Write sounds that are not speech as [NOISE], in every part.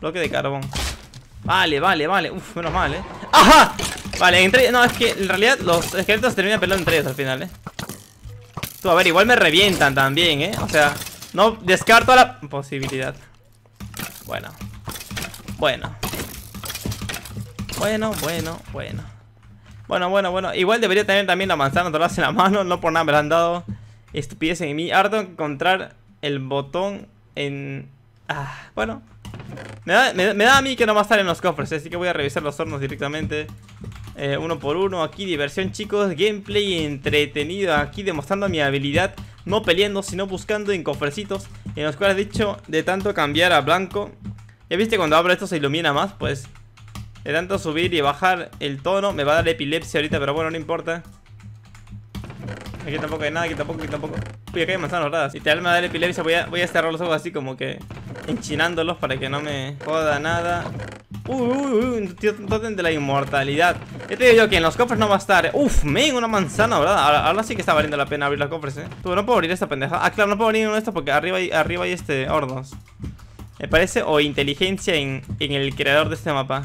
Bloque de carbón. Vale, vale, vale. Uf, menos mal, ¿eh? ¡Ajá! Vale, entre... No, es que en realidad los esqueletos terminan peleando entre ellos al final, ¿eh? Tú, a ver, igual me revientan también, ¿eh? O sea, no descarto la posibilidad. Bueno. Bueno. Bueno, bueno, bueno. Bueno, bueno, bueno. Igual debería tener también la manzana vez en la mano. No por nada me la han dado. Estupidez en mí. Harto encontrar el botón en... Ah, bueno. Me da, a mí que no va a estar en los cofres, así que voy a revisar los hornos directamente. Eh, uno por uno, aquí diversión chicos, gameplay entretenido, aquí demostrando mi habilidad, no peleando, sino buscando en cofrecitos, en los cuales, dicho, de tanto cambiar a blanco, ya viste cuando abro esto se ilumina más, pues, de tanto subir y bajar el tono, me va a dar epilepsia ahorita, pero bueno, no importa. Aquí tampoco hay nada, aquí tampoco, aquí tampoco. Uy, acá hay manzanas tal Literal me da la epilepsia. Voy a, voy a cerrar los ojos así como que enchinándolos para que no me joda nada. Uy, uy, uy, un totem de la inmortalidad. He te digo yo que en los cofres no va a estar. Uf, men, una manzana, ¿verdad? Ahora, sí que está valiendo la pena abrir los cofres, ¿eh? Tú, no puedo abrir esta pendeja. Ah, claro, no puedo abrir uno de estos porque arriba hay, arriba hay este hornos. Me parece, o inteligencia en, en el creador de este mapa.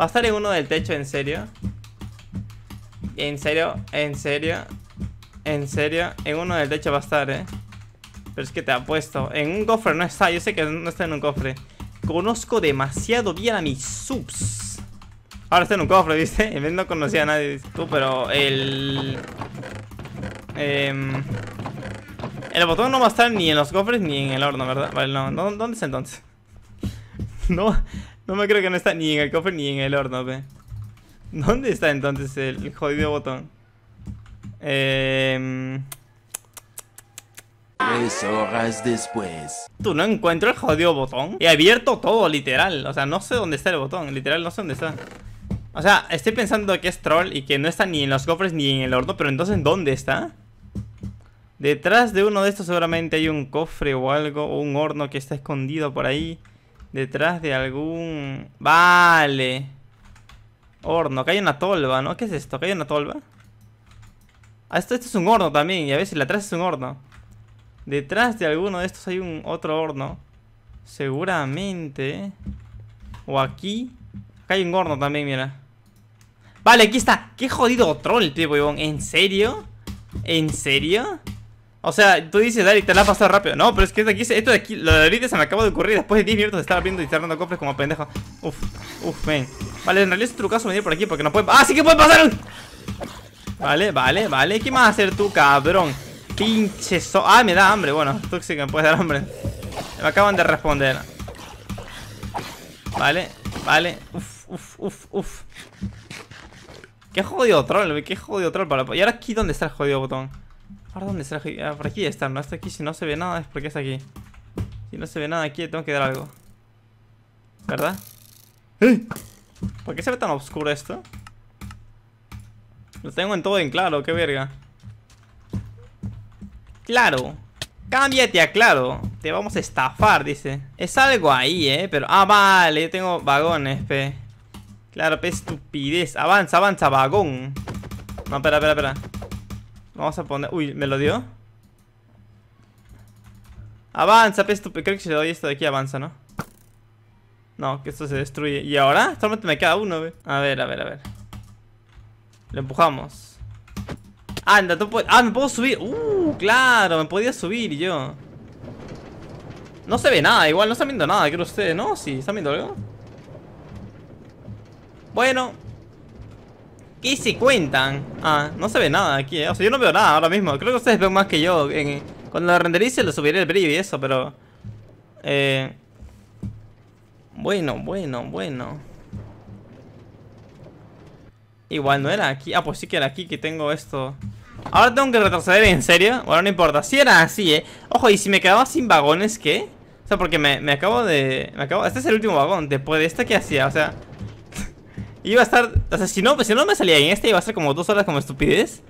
Va a estar en uno del techo, en serio. En serio, en serio. En serio, en uno del techo va a estar, ¿eh? Pero es que te apuesto. En un cofre no está, yo sé que no está en un cofre. Conozco demasiado bien a mis subs. Ahora está en un cofre, ¿viste? En vez no conocía a nadie, tú, pero el... Em, el botón no va a estar ni en los cofres ni en el horno, ¿verdad? Vale, no, ¿dónde está entonces? [LAUGHS] no, no me creo que no está ni en el cofre ni en el horno, ¿ve? ¿Dónde está entonces el jodido botón? Eh... Tres horas después. Tú no encuentro el jodido botón. He abierto todo, literal. O sea, no sé dónde está el botón. Literal, no sé dónde está. O sea, estoy pensando que es troll y que no está ni en los cofres ni en el horno. Pero entonces, ¿dónde está? Detrás de uno de estos seguramente hay un cofre o algo. O un horno que está escondido por ahí. Detrás de algún... Vale. Horno. que hay una tolva, ¿no? ¿Qué es esto? que hay una tolva? esto, esto es un horno también. Y a veces la atrás es un horno. Detrás de alguno de estos hay un otro horno. Seguramente. O aquí. Acá hay un horno también, mira. Vale, aquí está. Qué jodido troll, tío, huevón. ¿En serio? ¿En serio? O sea, tú dices, dale, te la ha pasado rápido. No, pero es que esto, aquí, esto de aquí, lo de ahorita se me acaba de ocurrir después de 10 minutos de abriendo y cerrando cofres como pendejo. Uf, uf, ven. Vale, en realidad es un trucazo venir por aquí porque no puede, ¡Ah, sí que puede pasar! Vale, vale, vale. ¿Qué más vas a hacer tú, cabrón? ¡Qué hincheso! Ah, me da hambre. Bueno, tú sí que me puedes dar hambre. Me acaban de responder. Vale, vale. Uf, uf, uf, uf. Qué jodido troll, qué jodido troll. Para... ¿Y ahora aquí dónde está el jodido botón? ¿Ahora dónde está el jodido? Ah, por aquí está, ¿no? Está aquí. Si no se ve nada es porque está aquí. Si no se ve nada aquí, tengo que dar algo. ¿Verdad? ¿Eh? ¿Por qué se ve tan oscuro esto? Lo tengo en todo en claro, qué verga. Claro. Cámbiate a claro. Te vamos a estafar, dice. Es algo ahí, eh. Pero. Ah, vale, yo tengo vagones, pe. Claro, pe estupidez. Avanza, avanza, vagón. No, espera, espera, espera. Vamos a poner. Uy, ¿me lo dio? Avanza, pe estupidez. Creo que si le doy esto de aquí avanza, ¿no? No, que esto se destruye. ¿Y ahora? Solamente me queda uno, eh. A ver, a ver, a ver. Lo empujamos. Anda, tú puedes... Ah, me puedo subir. Uh, claro, me podía subir yo. No se ve nada, igual no están viendo nada, creo ustedes, ¿no? Sí, ¿están viendo algo? Bueno. ¿Qué se cuentan? Ah, no se ve nada aquí, eh. O sea, yo no veo nada ahora mismo. Creo que ustedes ven más que yo. Cuando lo renderice lo subiré el brief y eso, pero... Eh... Bueno, bueno, bueno. Igual no era aquí. Ah, pues sí que era aquí que tengo esto. Ahora tengo que retroceder, ¿en serio? Bueno, no importa. Si era así, ¿eh? Ojo, ¿y si me quedaba sin vagones, qué? O sea, porque me, acabo de... Me acabo... Este es el último vagón. Después de este, ¿qué hacía? O sea... [LAUGHS] iba a estar... O sea, si no, si no me salía en este, iba a ser como dos horas como estupidez.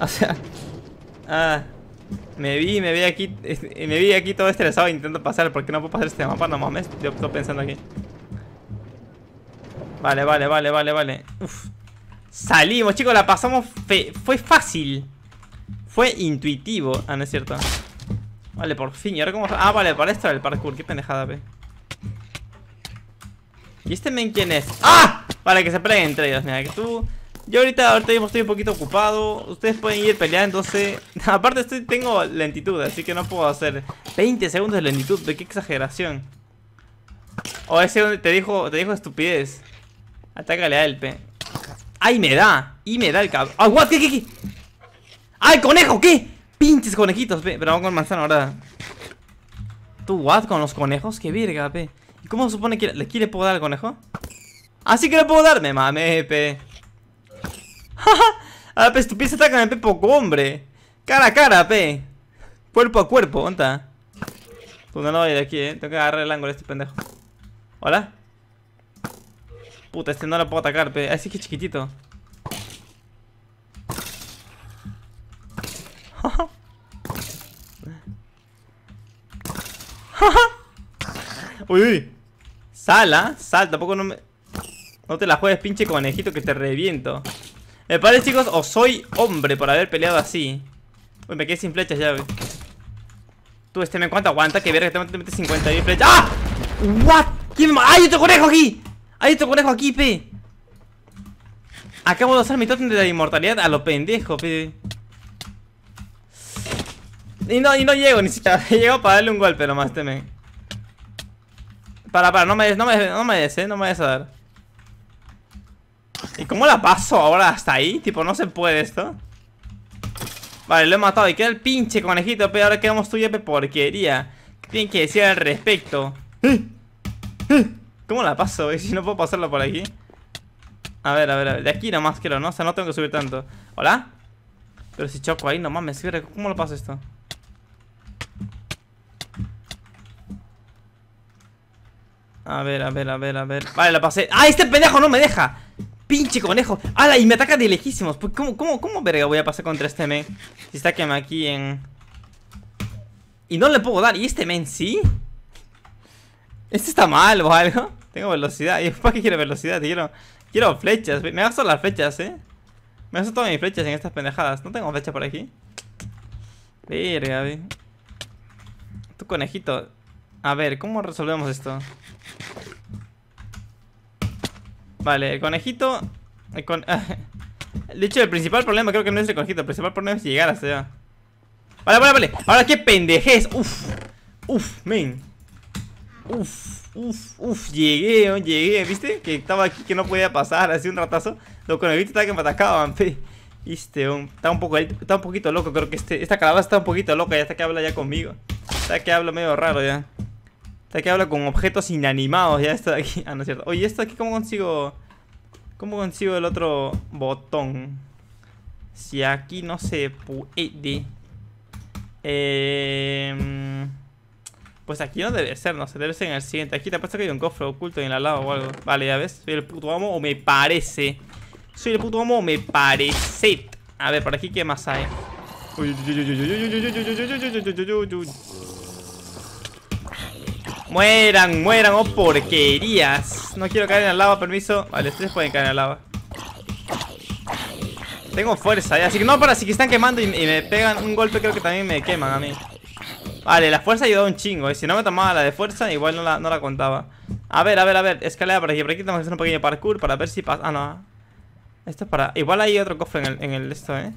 O sea... [LAUGHS] Ah... Me vi, me vi aquí... [LAUGHS] Me vi aquí todo estresado intentando pasar. Porque no puedo pasar este mapa? No mames. Yo estoy pensando aquí. Vale, vale, vale, vale, vale. Uf. Salimos, chicos, la pasamos. Fue fácil. Fue intuitivo. Ah, no es cierto. Vale, por fin. ¿Y ahora cómo? Ah, vale, para esto el parkour. Qué pendejada, ve. ¿Y este men quién es? ¡Ah! Vale, que se peguen entre ellos. Mira, que tú. Yo ahorita, ahorita mismo estoy un poquito ocupado. Ustedes pueden ir entonces [LAUGHS] Aparte, estoy, tengo lentitud, así que no puedo hacer 20 segundos de lentitud. ¿De qué exageración? O oh, ese te dijo, te dijo estupidez. Atácale a él, pe. ¡Ay, me da! ¡Y me da el cabrón! ¡Ah, what! ¿Qué, qué, qué? ¡Ah, conejo! ¿Qué? ¡Pinches conejitos! Pe. Pero vamos con manzana ahora. ¿Tú what? ¿Con los conejos? ¡Qué virga, pe! ¿Y cómo se supone que le, quiere puedo dar al conejo? ¡Así que le puedo dar! ¡Me mame, pe! [LAUGHS] ¡Ah, pe! ¡Estupidez en el pe poco, hombre! ¡Cara a cara, pe! Cuerpo a cuerpo, está? Pues Tú no lo voy de aquí, eh. Tengo que agarrar el ángulo a este pendejo. ¿Hola? Puta, este no lo puedo atacar, pero Así que chiquitito. [LAUGHS] uy, uy. Sala, sal, tampoco no me... No te la juegues, pinche conejito, que te reviento. Me parece, chicos, o soy hombre por haber peleado así. Uy, me quedé sin flechas ya, Tú, este me cuánto aguanta, que verga, que te metes 50.000 flechas. ¡Ah! ¿What? ¿Quién ¡Ay, otro conejo aquí! Ahí otro conejo aquí, pe! Acabo de usar mi totem de la inmortalidad a lo pendejo, pe. Y no, y no llego ni siquiera. [LAUGHS] llego para darle un golpe nomás, teme. Para, para, no me des, no me no me des, eh, no me des a dar. ¿Y cómo la paso ahora hasta ahí? Tipo, no se puede esto. Vale, lo he matado. Y queda el pinche conejito, pe. ahora quedamos y pe porquería. ¿Qué tienen que decir al respecto? ¡Eh! ¡Eh! ¿Cómo la paso, [LAUGHS] Si no puedo pasarla por aquí. A ver, a ver, De aquí nomás quiero, ¿no? O sea, no tengo que subir tanto. ¿Hola? Pero si choco ahí nomás me sirve. ¿Cómo lo paso esto? A ver, a ver, a ver, a ver. Vale, la pasé. ¡Ah, este pendejo no me deja! ¡Pinche conejo! ¡Hala! Y me ataca de lejísimos. Pues, ¿Cómo, cómo, cómo verga voy a pasar contra este men? Si está que aquí en... Y no le puedo dar. ¿Y este men sí? Este está mal o algo. Tengo velocidad. [LAUGHS] ¿Y para qué quiero velocidad? Quiero, quiero flechas. Me gasto las flechas, ¿eh? Me gasto todas mis flechas en estas pendejadas. ¿No tengo flecha por aquí? Verga, vi. Tu conejito. A ver, ¿cómo resolvemos esto? Vale, el conejito... con... [LAUGHS] De hecho, el principal problema creo que no es el conejito. El principal problema es llegar hasta allá. Vale, vale, vale. Ahora qué pendejez. Uf. Uf, men. Uf, uf, uf, llegué, llegué, ¿viste? Que estaba aquí, que no podía pasar, hace un ratazo Lo con el estaba que me atacaban, fe Viste, un, está, un poco, está un poquito loco, creo que este, esta calabaza está un poquito loca, ya está que habla ya conmigo Está que habla medio raro ya Está que habla con objetos inanimados, ya está aquí Ah, no es cierto, oye, esto aquí cómo consigo... ¿Cómo consigo el otro botón? Si aquí no se puede... Eh... Pues aquí no debe ser, no sé, debe ser en el siguiente Aquí te apuesto que hay un cofre oculto en la lava o algo Vale, ya ves, soy el puto amo o me parece Soy el puto amo o me parece A ver, por aquí qué más hay Mueran, mueran, oh porquerías No quiero caer en la lava, permiso Vale, ustedes pueden caer en la lava Tengo fuerza, así que no, para si que están quemando y me pegan un golpe Creo que también me queman a mí Vale, la fuerza ha ayudado un chingo. eh. si no me tomaba la de fuerza, igual no la, contaba. A ver, a ver, a ver. Escalera por aquí. Por aquí tenemos que hacer un pequeño parkour para ver si pasa. Ah, no. Esto es para. Igual hay otro cofre en el, esto, ¿eh?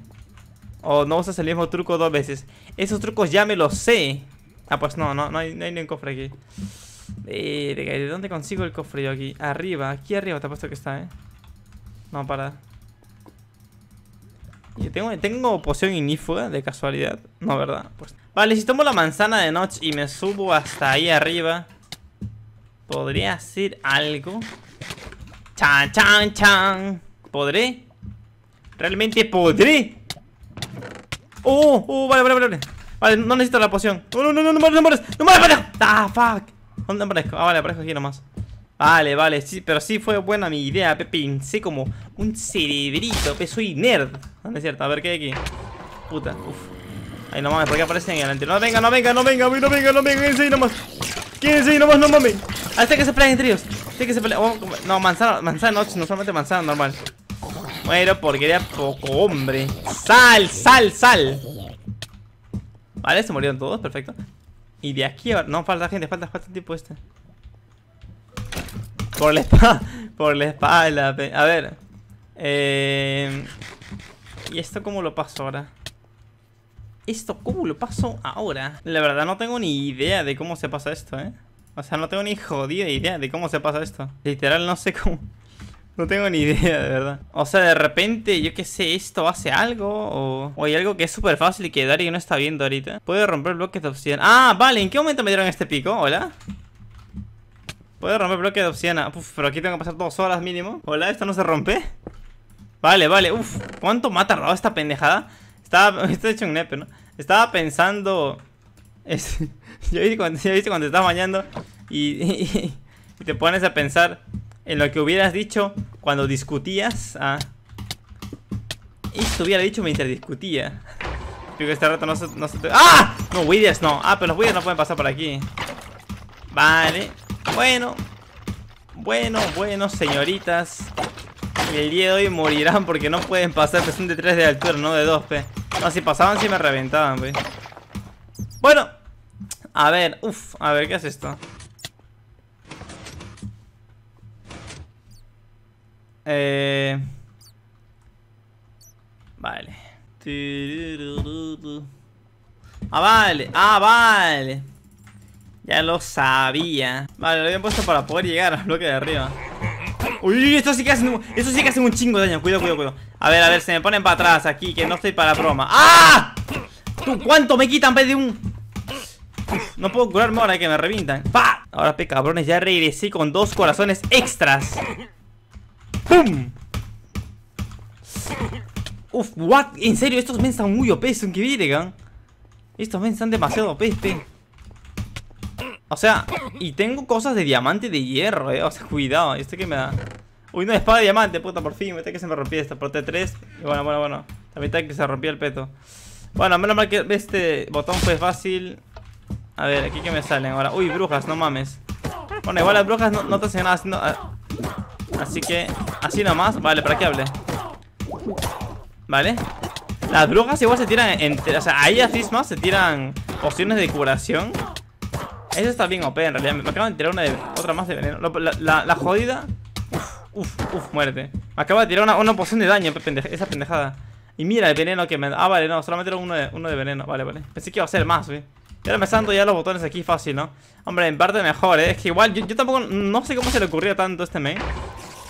O no usas el mismo truco dos veces. Esos trucos ya me los sé. Ah, pues no, no, no hay, no hay ningún cofre aquí. ¿De dónde consigo el cofre yo aquí? Arriba, aquí arriba te apuesto que está, ¿eh? No, para tengo, tengo poción inífuga, de casualidad. No, ¿verdad? Pues, vale, si tomo la manzana de noche y me subo hasta ahí arriba, ¿podría hacer algo? Chan, chan, chan. ¿Podré? ¿Realmente podré? Oh, oh, vale, vale, vale. Vale, no necesito la poción. Oh, no, no, no, no, no, no, no, no, no, no, no, no, no, no, no, no, no, no, no, Vale, vale, sí, pero sí fue buena mi idea, pensé como un cerebrito, pe, soy nerd. Ah, no es cierto, a ver qué hay aquí. Puta, uff. Ay, no mames, ¿por qué aparecen ahí adelante? No venga, no venga, no venga, no venga, no venga, quédense ahí nomás. Quédense ahí nomás, no mames. Hasta ah, que se peleen entre ellos. Hasta que se peleen. Oh, no, manzana, manzana, noche no solamente manzana normal. Muero porque era poco hombre. Sal, sal, sal. Vale, se murieron todos, perfecto. Y de aquí a... No, falta gente, falta, falta tipo este. [LAUGHS] Por la espalda. Por la espalda. A ver. Em, ¿Y esto cómo lo paso ahora? ¿Esto cómo lo paso ahora? La verdad no tengo ni idea de cómo se pasa esto, ¿eh? O sea, no tengo ni jodida idea de cómo se pasa esto. Literal, no sé cómo... [LAUGHS] No tengo ni idea, de verdad. O sea, de repente, yo qué sé, esto hace algo o... hay algo que es súper fácil y que Dario no está viendo ahorita. Puede romper bloques de obsidiana. ¡Ah, vale! ¿En qué momento me dieron este pico? ¿Hola? Puede romper bloque de obsidiana. Ah, uf, pero aquí tengo que pasar dos horas mínimo. Hola, ¿esto no se rompe? Vale, vale. Uf, ¿cuánto mata ha esta pendejada? Estaba... [LAUGHS] Está hecho un nepe, ¿no? Estaba pensando... [LAUGHS] yo hice cuando, yo cuando te estás bañando y, [LAUGHS] y, te pones a pensar en lo que hubieras dicho cuando discutías. Ah. Y te hubiera dicho mientras discutía. que este rato no se... No se ¡Ah! No, Withers no. Ah, pero los Withers no pueden pasar por aquí. Vale. Bueno, bueno, bueno, señoritas. El día de hoy morirán porque no pueden pasar. son de 3 de altura, no de 2, p No, si pasaban, si me reventaban, pe. Bueno, a ver, uff, a ver, ¿qué es esto? Eh. Vale. Ah, vale, ah, vale. Ya lo sabía. Vale, lo habían puesto para poder llegar al bloque de arriba. Uy, esto sí que hacen un, sí que un chingo de daño. Cuidado, cuidado, cuidado. A ver, a ver, se me ponen para atrás aquí, que no estoy para broma. ¡Ah! ¿Tú cuánto me quitan vez de un...? no puedo curarme ahora que me revientan. ¡Pa! Ahora, pe cabrones, ya regresé con dos corazones extras. ¡Pum! Uf, what? En serio, estos men están muy OP, son que virgan. Estos men están demasiado OP, o sea, y tengo cosas de diamante de hierro, eh. O sea, cuidado, ¿y este que me da? Uy, una espada de diamante, puta, por fin. Me este que se me rompió esta por T3. Y bueno, bueno, bueno. También que se rompía el peto. Bueno, menos mal que este botón fue fácil. A ver, aquí que me salen ahora. Uy, brujas, no mames. Bueno, igual las brujas no, te hacen nada ah. Así que, así nomás. Vale, ¿para qué hable? Vale. Las brujas igual se tiran entre. O sea, a ellas se tiran pociones de curación. Esa está bien OP en realidad. Me acabo de tirar una de, otra más de veneno. La, jodida. Uf, uf, muerte Me acabo de tirar una, una poción de daño, esa pendejada. Y mira el veneno que me Ah, vale, no, solamente era uno uno de veneno. Vale, vale. Pensé que iba a ser más, güey. Y ahora me santo ya los botones aquí fácil, ¿no? Hombre, en parte mejor, ¿eh? Es que igual yo, tampoco... No sé cómo se le ocurrió tanto este main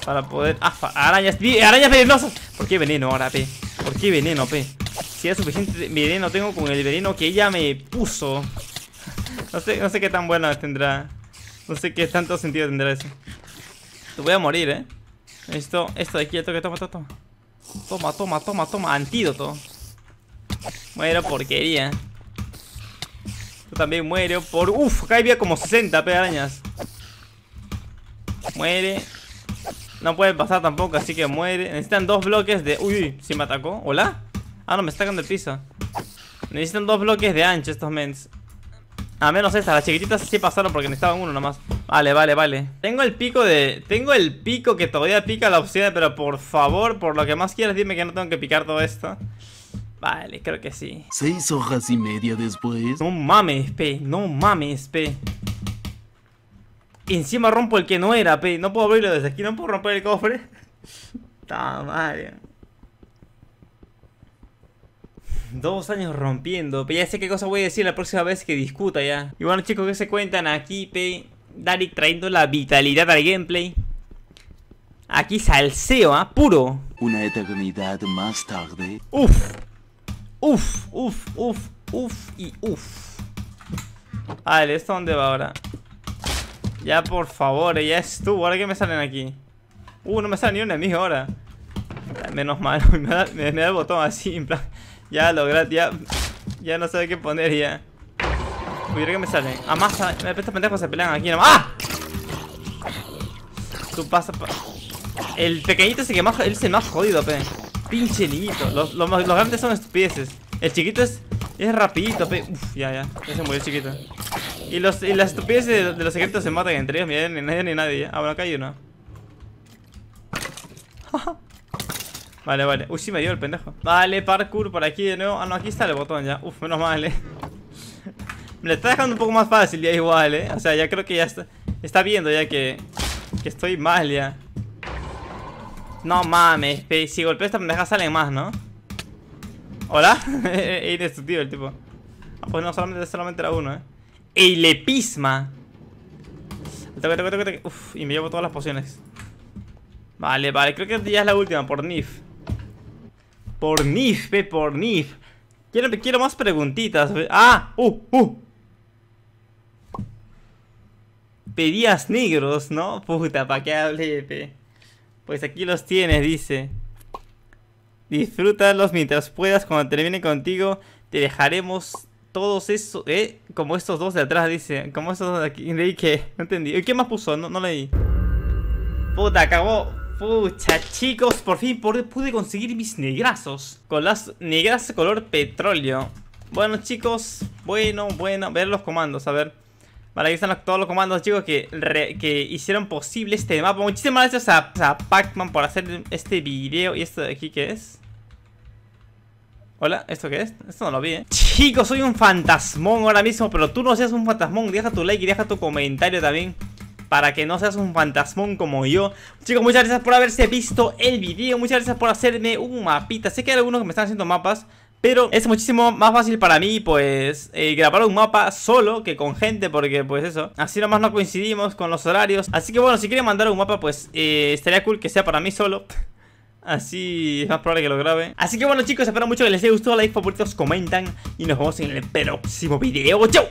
Para poder... ¡Ah! ¡Arañas! ¡Arañas venenosas! ¿Por qué veneno ahora, P? ¿Por qué veneno, P? Si es suficiente veneno tengo con el veneno que ella me puso no sé, qué tan bueno tendrá. No sé qué tanto sentido tendrá eso. Te voy a morir, eh. Esto, esto de aquí, esto que toma, toma, toma. Toma, toma, toma, Antídoto. Muero porquería. Yo también muero por. Uf, acá había como 60 arañas Muere. No puede pasar tampoco, así que muere. Necesitan dos bloques de. Uy, si me atacó. ¿Hola? Ah, no, me está cagando el piso. Necesitan dos bloques de ancho estos mens. A menos estas, las chiquititas sí pasaron porque necesitaban uno nomás Vale, vale, vale Tengo el pico de... Tengo el pico que todavía pica la opción, Pero por favor, por lo que más quieras Dime que no tengo que picar todo esto Vale, creo que sí Seis hojas y media después No mames, pe, no mames, pe Encima rompo el que no era, pe No puedo abrirlo desde aquí, no puedo romper el cofre [LAUGHS] Está Dos años rompiendo. Pero ya sé qué cosa voy a decir la próxima vez que discuta ya. Y bueno chicos, ¿Qué se cuentan aquí, pe? Darik trayendo la vitalidad al gameplay. Aquí salseo, ¿ah? Puro. Una eternidad más tarde. Uf. Uf, uf, uf, uf y uf. Vale, ¿esto dónde va ahora? Ya, por favor, ya estuvo. ¿Ahora qué me salen aquí? Uh, no me sale ni un enemigo ahora. Menos mal, [LAUGHS] me me da el botón así, en plan... Ya lograste, ya. Ya no sabe qué poner ya. Uy, que me salen. A más estos pendejos se pelean aquí nomás. ¡Ah! Tú pasa. El pequeñito se quemó Él se me más jodido, pe. Pinche niñito. Los, los, grandes son estupideces. El chiquito es. Es rapidito, pe. Uf, ya, ya. Ya se murió el chiquito. Y, los, y las estupideces de, los secretos se matan entre ellos. Miren, ni nadie ni nadie. Ah, bueno, acá hay uno. Vale, vale. Uy, sí me dio el pendejo. Vale, parkour por aquí de nuevo. Ah, no, aquí está el botón ya. Uf, menos mal, eh. [LAUGHS] me lo está dejando un poco más fácil ya igual, eh. O sea, ya creo que ya está, está viendo ya que, que estoy mal ya. No mames, si golpeo esta pendeja salen más, ¿no? ¿Hola? [LAUGHS] es indestructible el tipo. Ah, pues no, solamente, solamente era uno, eh. pisma. Uf, y me llevo todas las pociones. Vale, vale, creo que ya es la última por Nif. Por NIF, ve, por NIF. Quiero, quiero más preguntitas. ¡Ah! ¡Uh! ¡Uh! Pedías negros, ¿no? Puta, ¿para qué hable? pe? Pues aquí los tienes, dice. Disfrútalos mientras puedas. Cuando termine contigo, te dejaremos todos esos, eh, como estos dos de atrás, dice, como estos dos de aquí, leí que, no entendí, ¿y qué más puso? No, no leí. Puta, acabó, Pucha, chicos, por fin pude conseguir mis negrazos. Con las negras color petróleo. Bueno, chicos, bueno, bueno. Ver los comandos, a ver. Vale, aquí están todos los comandos, chicos, que, que hicieron posible este mapa. Muchísimas gracias a, a Pac-Man por hacer este video. ¿Y esto de aquí qué es? Hola, ¿esto qué es? Esto no lo vi, eh Chicos, soy un fantasmón ahora mismo Pero tú no seas un fantasmón Deja tu like y deja tu comentario también para que no seas un fantasmón como yo Chicos, muchas gracias por haberse visto el video Muchas gracias por hacerme un mapita Sé que hay algunos que me están haciendo mapas pero es muchísimo más fácil para mí, pues, eh, grabar un mapa solo que con gente, porque, pues, eso. Así nomás no coincidimos con los horarios. Así que, bueno, si quieren mandar un mapa, pues, eh, estaría cool que sea para mí solo. [LAUGHS] Así es más probable que lo grabe. Así que, bueno, chicos, espero mucho que les haya gustado. Like, favoritos, comentan. Y nos vemos en el próximo video. ¡Chau!